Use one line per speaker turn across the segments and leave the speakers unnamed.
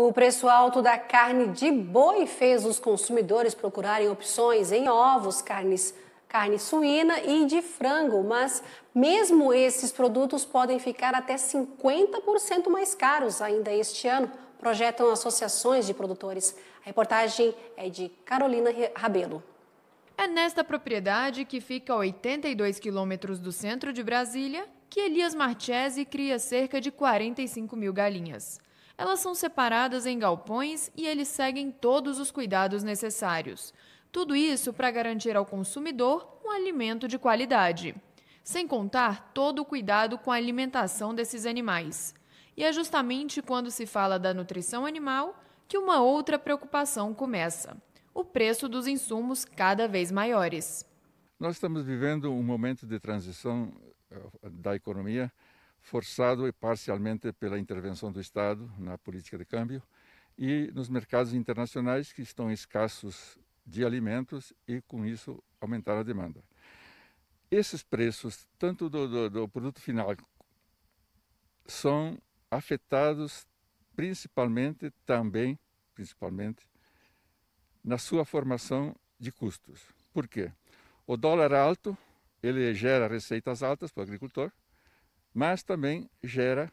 O preço alto da carne de boi fez os consumidores procurarem opções em ovos, carnes, carne suína e de frango, mas mesmo esses produtos podem ficar até 50% mais caros ainda este ano, projetam associações de produtores. A reportagem é de Carolina Rabelo. É nesta propriedade, que fica a 82 quilômetros do centro de Brasília, que Elias Marchese cria cerca de 45 mil galinhas elas são separadas em galpões e eles seguem todos os cuidados necessários. Tudo isso para garantir ao consumidor um alimento de qualidade. Sem contar todo o cuidado com a alimentação desses animais. E é justamente quando se fala da nutrição animal que uma outra preocupação começa: o preço dos insumos cada vez maiores.
Nós estamos vivendo um momento de transição eh, da economia forçado e parcialmente pela intervenção do Estado na política de câmbio e nos mercados internacionais que estão escassos de alimentos e com isso aumentar a demanda. Esses preços, tanto do, do, do produto final, são afetados principalmente também, principalmente, na sua formação de custos. Por quê? O dólar alto, ele gera receitas altas para o agricultor, mas também gera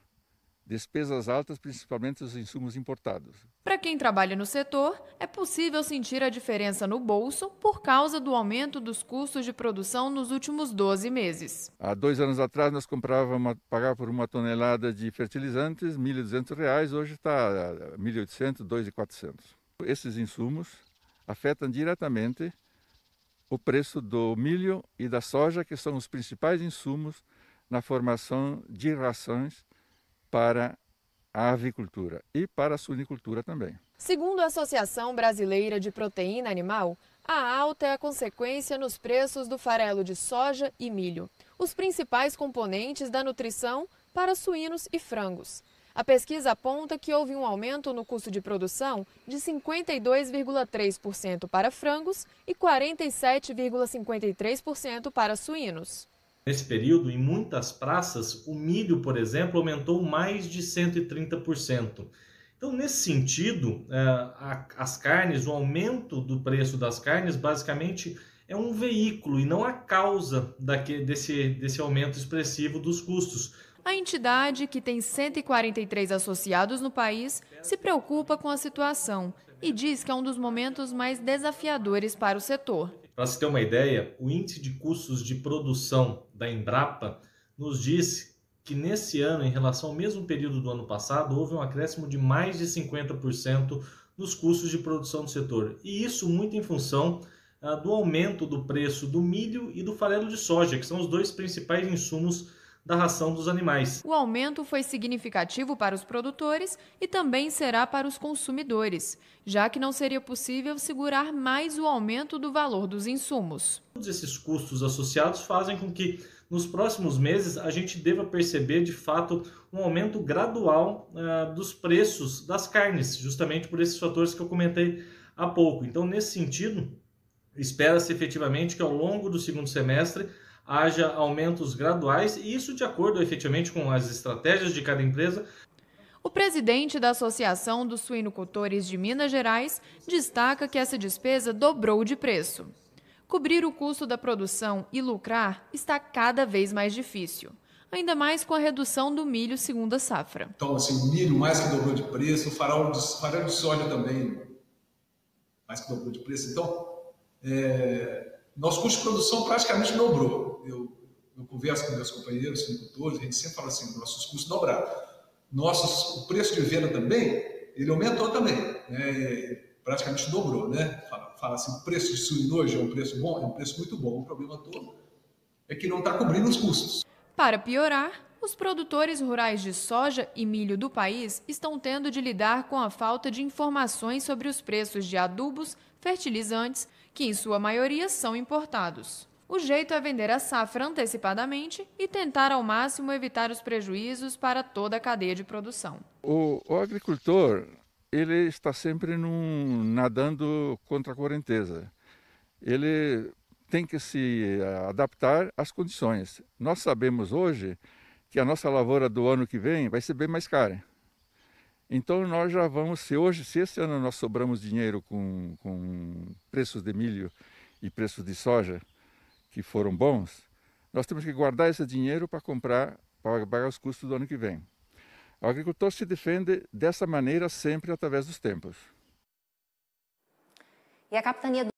despesas altas, principalmente os insumos importados.
Para quem trabalha no setor, é possível sentir a diferença no bolso por causa do aumento dos custos de produção nos últimos 12 meses.
Há dois anos atrás, nós comprávamos, pagávamos por uma tonelada de fertilizantes R$ 1.200, hoje está R$ 1.800, R$ 2.400. Esses insumos afetam diretamente o preço do milho e da soja, que são os principais insumos na formação de rações para a avicultura e para a suinicultura também.
Segundo a Associação Brasileira de Proteína Animal, a alta é a consequência nos preços do farelo de soja e milho, os principais componentes da nutrição para suínos e frangos. A pesquisa aponta que houve um aumento no custo de produção de 52,3% para frangos e 47,53% para suínos.
Nesse período, em muitas praças, o milho, por exemplo, aumentou mais de 130%. Então, nesse sentido, é, as carnes, o aumento do preço das carnes, basicamente é um veículo e não a causa desse, desse aumento expressivo dos custos.
A entidade, que tem 143 associados no país, se preocupa com a situação e diz que é um dos momentos mais desafiadores para o setor.
Para se ter uma ideia, o índice de custos de produção da Embrapa nos diz que nesse ano, em relação ao mesmo período do ano passado, houve um acréscimo de mais de 50% nos custos de produção do setor. E isso muito em função ah, do aumento do preço do milho e do farelo de soja, que são os dois principais insumos da ração dos animais.
O aumento foi significativo para os produtores e também será para os consumidores, já que não seria possível segurar mais o aumento do valor dos insumos.
Todos esses custos associados fazem com que nos próximos meses a gente deva perceber de fato um aumento gradual uh, dos preços das carnes, justamente por esses fatores que eu comentei há pouco. Então, nesse sentido, espera-se efetivamente que ao longo do segundo semestre haja aumentos graduais, e isso de acordo efetivamente com as estratégias de cada empresa.
O presidente da Associação dos Suinocultores de Minas Gerais destaca que essa despesa dobrou de preço. Cobrir o custo da produção e lucrar está cada vez mais difícil ainda mais com a redução do milho segunda safra.
Então, assim, o milho mais
que dobrou de preço, o farol de, farol de soja também mais que dobrou de preço. Então, é, nosso custo de produção praticamente dobrou. Eu, eu converso com meus companheiros, agricultores, a gente sempre fala assim, nossos custos dobraram. Nossos, o preço de venda também, ele aumentou também, né? praticamente dobrou, né? Fala, fala assim, o preço de suíno hoje é um preço bom, é um preço muito bom, o problema todo é que não está cobrindo os
custos. Para piorar, os produtores rurais de soja e milho do país estão tendo de lidar com a falta de informações sobre os preços de adubos, fertilizantes que em sua maioria são importados. O jeito é vender a safra antecipadamente e tentar ao máximo evitar os prejuízos para toda a cadeia de produção.
O, o agricultor ele está sempre num, nadando contra a correnteza. Ele tem que se eh, adaptar às condições. Nós sabemos hoje que a nossa lavoura do ano que vem vai ser bem mais cara. Então nós já vamos, se hoje, se esse ano nós sobramos dinheiro com, com preços de milho e preços de soja que foram bons, nós temos que guardar esse dinheiro para comprar, para pagar os custos do ano que vem. O agricultor se defende dessa maneira sempre através dos tempos.
E a capitania do